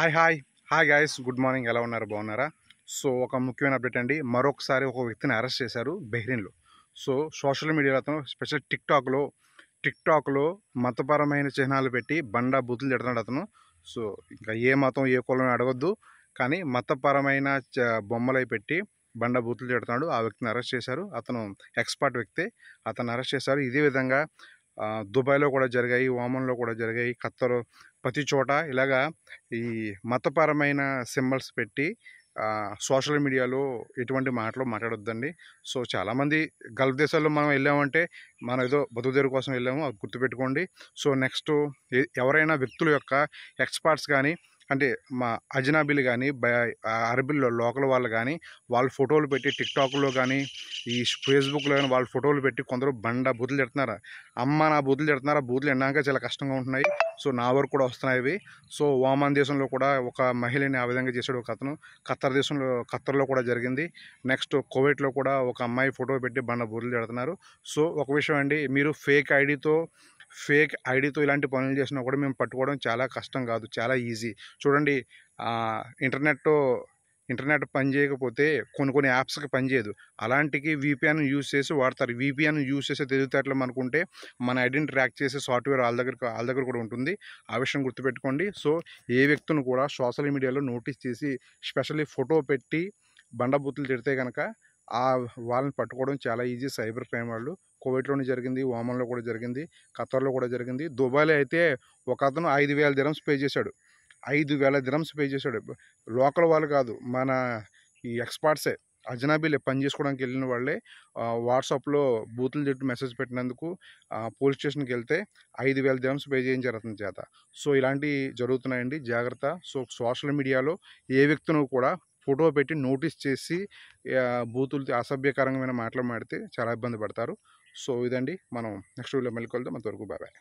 hi hi hi guys good morning ఎలా ఉన్నారు బాగున్నారా సో ఒక ముఖ్యమైన అప్డేట్ అండి మరొకసారి ఒక వ్యక్తిని అరెస్ట్ చేశారు బెహ్రీన్లో సో సోషల్ మీడియాలో అతను స్పెషల్ టిక్టాక్లో టిక్టాక్లో మతపరమైన చిహ్నాలు పెట్టి బండా బూతులు తిడుతున్నాడు అతను సో ఇంకా ఏ మతం ఏ కులం అడగొద్దు కానీ మతపరమైన బొమ్మలై పెట్టి బండ బూతులు తిడుతున్నాడు ఆ వ్యక్తిని అరెస్ట్ చేశారు అతను ఎక్స్పర్ట్ వ్యక్తి అతను అరెస్ట్ చేశారు ఇదే విధంగా దుబాయ్లో కూడా జరిగాయి ఓమన్లో కూడా జరిగాయి ఖత్తర్ ప్రతి చోట ఇలాగా ఈ మతపరమైన సింబల్స్ పెట్టి సోషల్ మీడియాలో ఎటువంటి మాటలు మాట్లాడొద్దండి సో చాలామంది గల్ఫ్ దేశాల్లో మనం వెళ్ళామంటే మనం ఏదో బతుకుదేరు కోసం వెళ్ళాము అది గుర్తుపెట్టుకోండి సో నెక్స్ట్ ఎవరైనా వ్యక్తుల యొక్క ఎక్స్పర్ట్స్ కానీ అంటే మా అజనాబీలు కానీ అరబీల్లో లోకల్ వాళ్ళు కానీ వాళ్ళు ఫోటోలు పెట్టి టిక్టాక్లో కానీ ఈ ఫేస్బుక్లో కానీ వాళ్ళు ఫోటోలు పెట్టి కొందరు బండ బూతులు తిడుతున్నారు అమ్మ నా బూతులు తిడుతున్నారు బూతులు ఎండాక చాలా కష్టంగా ఉంటున్నాయి సో నా వరకు కూడా వస్తున్నాయి అవి సో ఓమాన్ దేశంలో కూడా ఒక మహిళని ఆ విధంగా చేశాడు ఒక అతను ఖత్తర్ దేశంలో ఖత్తర్లో కూడా జరిగింది నెక్స్ట్ కోవిడ్లో కూడా ఒక అమ్మాయి ఫోటో పెట్టి బండ బూతులు తిడుతున్నారు సో ఒక విషయం అండి మీరు ఫేక్ ఐడితో ఫేక్ ఐడితో ఇలాంటి పనులు చేసినా కూడా మేము పట్టుకోవడం చాలా కష్టం కాదు చాలా ఈజీ చూడండి ఇంటర్నెట్ ఇంటర్నెట్ పని చేయకపోతే కొన్ని కొన్ని యాప్స్కి పనిచేయదు అలాంటికి వీపీఎన్ యూజ్ చేసి వాడతారు వీపీఎన్ యూజ్ చేసే తెలివితేటలు అనుకుంటే మన ఐడెంటి ట్రాక్ చేసే సాఫ్ట్వేర్ వాళ్ళ దగ్గర వాళ్ళ దగ్గర కూడా ఉంటుంది ఆ విషయం గుర్తుపెట్టుకోండి సో ఏ వ్యక్తిని కూడా సోషల్ మీడియాలో నోటీస్ చేసి స్పెషల్లీ ఫోటో పెట్టి బండబూతులు తిడితే కనుక ఆ వాళ్ళని పట్టుకోవడం చాలా ఈజీ సైబర్ క్రైమ్ వాళ్ళు కువైట్లోనే జరిగింది ఓమన్లో కూడా జరిగింది ఖతర్లో కూడా జరిగింది దుబాయ్లో అయితే ఒక అతను ఐదు వేల దిరమ్స్ పే చేశాడు ఐదు వేల దిరమ్స్ పే చేశాడు లోకల్ వాళ్ళు కాదు మన ఈ ఎక్స్పర్ట్సే అజనాబీలే పని చేసుకోవడానికి వెళ్ళిన వాళ్ళే వాట్సాప్లో బూతులు తిట్టు మెసేజ్ పెట్టినందుకు పోలీస్ స్టేషన్కి వెళ్తే ఐదు వేల దినమ్స్ పే చేయడం జరుగుతున్న చేత సో ఇలాంటివి జరుగుతున్నాయండి జాగ్రత్త సో సోషల్ మీడియాలో ఏ వ్యక్తులను కూడా ఫోటో పెట్టి నోటీస్ చేసి బూతులు అసభ్యకరంగా మాటలు మాడితే చాలా ఇబ్బంది పడతారు సో ఇదండి మనం నెక్స్ట్ వీడియో మళ్ళీ కలుద్దాం అంతవరకు బాబాయ్